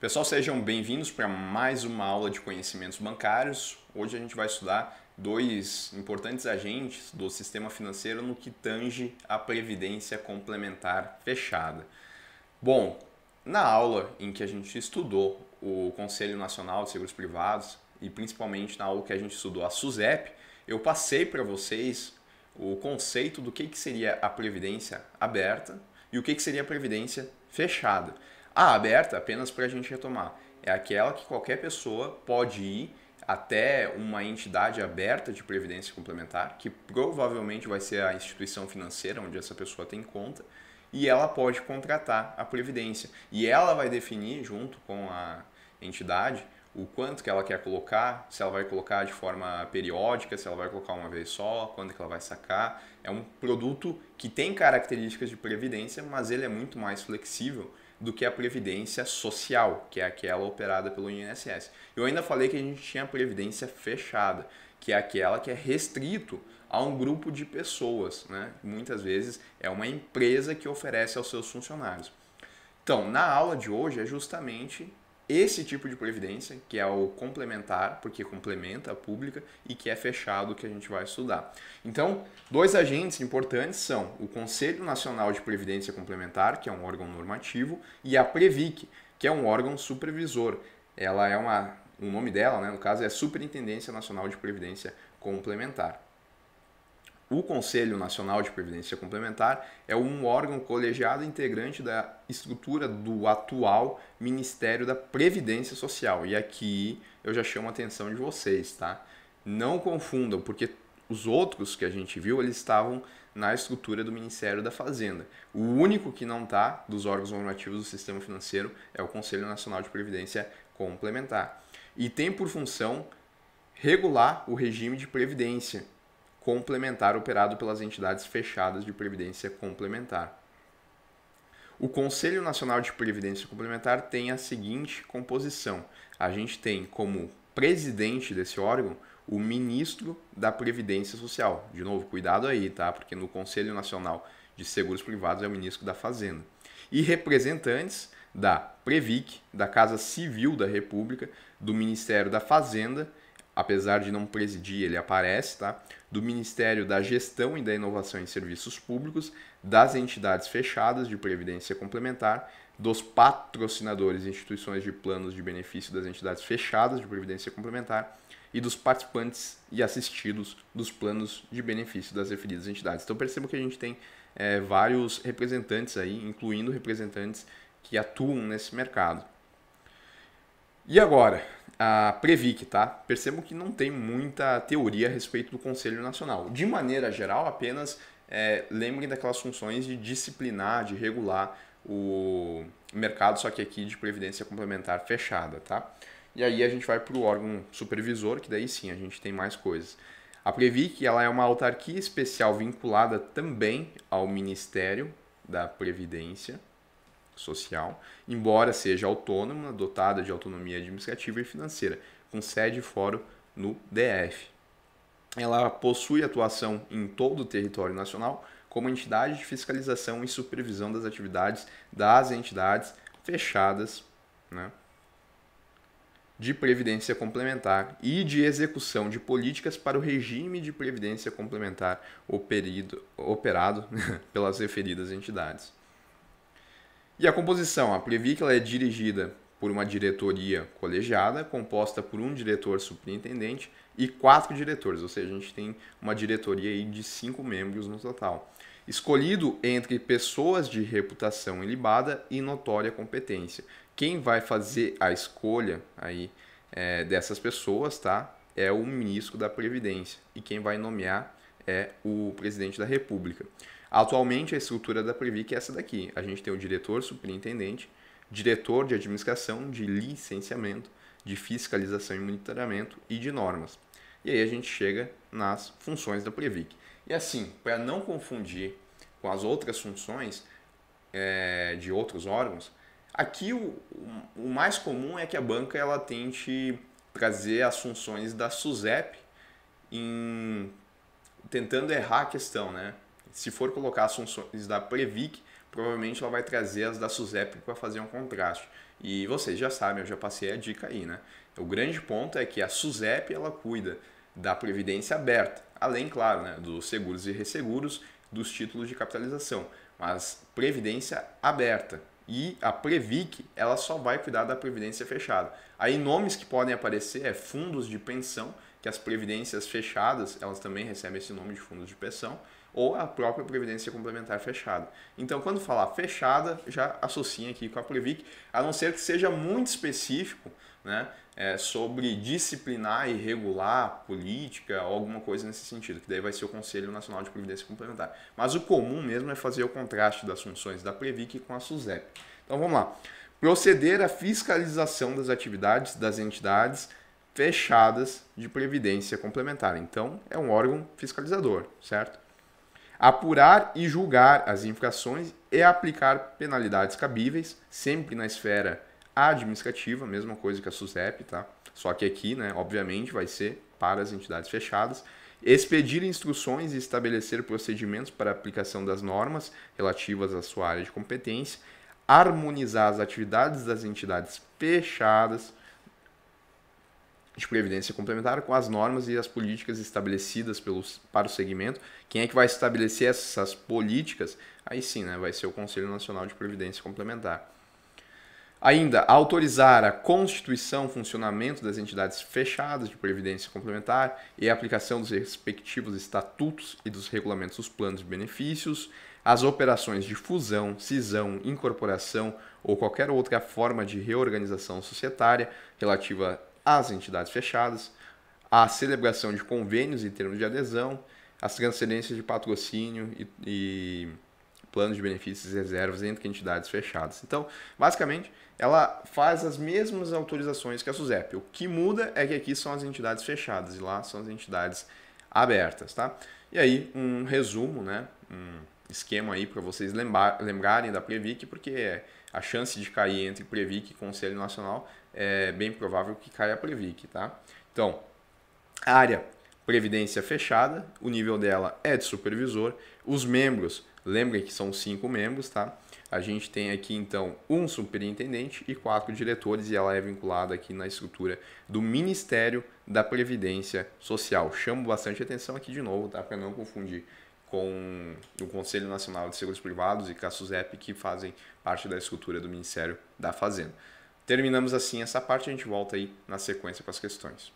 Pessoal, sejam bem-vindos para mais uma aula de conhecimentos bancários. Hoje a gente vai estudar dois importantes agentes do sistema financeiro no que tange à previdência complementar fechada. Bom, na aula em que a gente estudou o Conselho Nacional de Seguros Privados e principalmente na aula que a gente estudou a SUSEP, eu passei para vocês o conceito do que, que seria a previdência aberta e o que, que seria a previdência fechada a ah, aberta apenas para a gente retomar. É aquela que qualquer pessoa pode ir até uma entidade aberta de previdência complementar, que provavelmente vai ser a instituição financeira onde essa pessoa tem conta, e ela pode contratar a previdência. E ela vai definir, junto com a entidade, o quanto que ela quer colocar, se ela vai colocar de forma periódica, se ela vai colocar uma vez só, quando que ela vai sacar. É um produto que tem características de previdência, mas ele é muito mais flexível do que a previdência social, que é aquela operada pelo INSS. Eu ainda falei que a gente tinha a previdência fechada, que é aquela que é restrito a um grupo de pessoas, né? Muitas vezes é uma empresa que oferece aos seus funcionários. Então, na aula de hoje é justamente esse tipo de previdência, que é o complementar, porque complementa a pública, e que é fechado que a gente vai estudar. Então, dois agentes importantes são o Conselho Nacional de Previdência Complementar, que é um órgão normativo, e a Previc, que é um órgão supervisor. Ela é uma. O nome dela, né, no caso, é Superintendência Nacional de Previdência Complementar. O Conselho Nacional de Previdência Complementar é um órgão colegiado integrante da estrutura do atual Ministério da Previdência Social. E aqui eu já chamo a atenção de vocês, tá? Não confundam, porque os outros que a gente viu, eles estavam na estrutura do Ministério da Fazenda. O único que não está dos órgãos normativos do sistema financeiro é o Conselho Nacional de Previdência Complementar. E tem por função regular o regime de previdência complementar operado pelas entidades fechadas de previdência complementar. O Conselho Nacional de Previdência Complementar tem a seguinte composição: a gente tem como presidente desse órgão o ministro da Previdência Social. De novo, cuidado aí, tá? Porque no Conselho Nacional de Seguros Privados é o ministro da Fazenda. E representantes da Previc, da Casa Civil da República, do Ministério da Fazenda apesar de não presidir, ele aparece, tá? Do Ministério da Gestão e da Inovação em Serviços Públicos, das entidades fechadas de previdência complementar, dos patrocinadores e instituições de planos de benefício das entidades fechadas de previdência complementar e dos participantes e assistidos dos planos de benefício das referidas entidades. Então percebo que a gente tem é, vários representantes aí, incluindo representantes que atuam nesse mercado. E agora, a Previc, tá? Percebam que não tem muita teoria a respeito do Conselho Nacional. De maneira geral, apenas é, lembrem daquelas funções de disciplinar, de regular o mercado, só que aqui de previdência complementar fechada, tá? E aí a gente vai para o órgão supervisor, que daí sim a gente tem mais coisas. A Previc ela é uma autarquia especial vinculada também ao Ministério da Previdência, social, embora seja autônoma, dotada de autonomia administrativa e financeira, com sede e fórum no DF. Ela possui atuação em todo o território nacional como entidade de fiscalização e supervisão das atividades das entidades fechadas né, de previdência complementar e de execução de políticas para o regime de previdência complementar operido, operado pelas referidas entidades. E a composição? A Previc ela é dirigida por uma diretoria colegiada, composta por um diretor superintendente e quatro diretores, ou seja, a gente tem uma diretoria aí de cinco membros no total. Escolhido entre pessoas de reputação ilibada e notória competência. Quem vai fazer a escolha aí é, dessas pessoas, tá? É o ministro da Previdência. E quem vai nomear é o presidente da República. Atualmente, a estrutura da Previc é essa daqui. A gente tem o diretor, superintendente, diretor de administração, de licenciamento, de fiscalização e monitoramento e de normas. E aí a gente chega nas funções da Previc. E assim, para não confundir com as outras funções é, de outros órgãos, aqui o, o mais comum é que a banca ela tente trazer as funções da SUSEP em tentando errar a questão, né? Se for colocar assunções da Previc, provavelmente ela vai trazer as da Suzep para fazer um contraste. E vocês já sabem, eu já passei a dica aí, né? O grande ponto é que a Suzep ela cuida da previdência aberta, além, claro, né, dos seguros e resseguros, dos títulos de capitalização, mas previdência aberta. E a Previc, ela só vai cuidar da previdência fechada. Aí nomes que podem aparecer é fundos de pensão que as previdências fechadas, elas também recebem esse nome de fundos de pensão, ou a própria previdência complementar fechada. Então, quando falar fechada, já associa aqui com a Previc, a não ser que seja muito específico, né, é, sobre disciplinar e regular política ou alguma coisa nesse sentido, que daí vai ser o Conselho Nacional de Previdência Complementar. Mas o comum mesmo é fazer o contraste das funções da Previc com a SUSEP. Então vamos lá. Proceder à fiscalização das atividades das entidades fechadas de previdência complementar. Então, é um órgão fiscalizador, certo? Apurar e julgar as infrações e aplicar penalidades cabíveis, sempre na esfera administrativa, mesma coisa que a SUSEP, tá? Só que aqui, né, obviamente, vai ser para as entidades fechadas. Expedir instruções e estabelecer procedimentos para aplicação das normas relativas à sua área de competência. Harmonizar as atividades das entidades fechadas de previdência tipo, complementar com as normas e as políticas estabelecidas pelos, para o segmento. Quem é que vai estabelecer essas políticas? Aí sim, né, vai ser o Conselho Nacional de Previdência Complementar. Ainda, autorizar a constituição, funcionamento das entidades fechadas de previdência complementar e a aplicação dos respectivos estatutos e dos regulamentos dos planos de benefícios, as operações de fusão, cisão, incorporação ou qualquer outra forma de reorganização societária relativa as entidades fechadas, a celebração de convênios em termos de adesão, as transferências de patrocínio e, e planos de benefícios e reservas entre entidades fechadas. Então, basicamente, ela faz as mesmas autorizações que a SUSEP. O que muda é que aqui são as entidades fechadas e lá são as entidades abertas, tá? E aí, um resumo, né? Um esquema aí para vocês lembrar, lembrarem da Previc, porque é a chance de cair entre Previc e Conselho Nacional é bem provável que caia a Previc, tá? Então, a área previdência fechada, o nível dela é de supervisor, os membros, lembrem que são cinco membros, tá? A gente tem aqui então um superintendente e quatro diretores e ela é vinculada aqui na estrutura do Ministério da Previdência Social. Chamo bastante atenção aqui de novo, tá? Para não confundir com o Conselho Nacional de Seguros Privados e CASUSEP que fazem parte da estrutura do Ministério da Fazenda. Terminamos assim essa parte, a gente volta aí na sequência com as questões.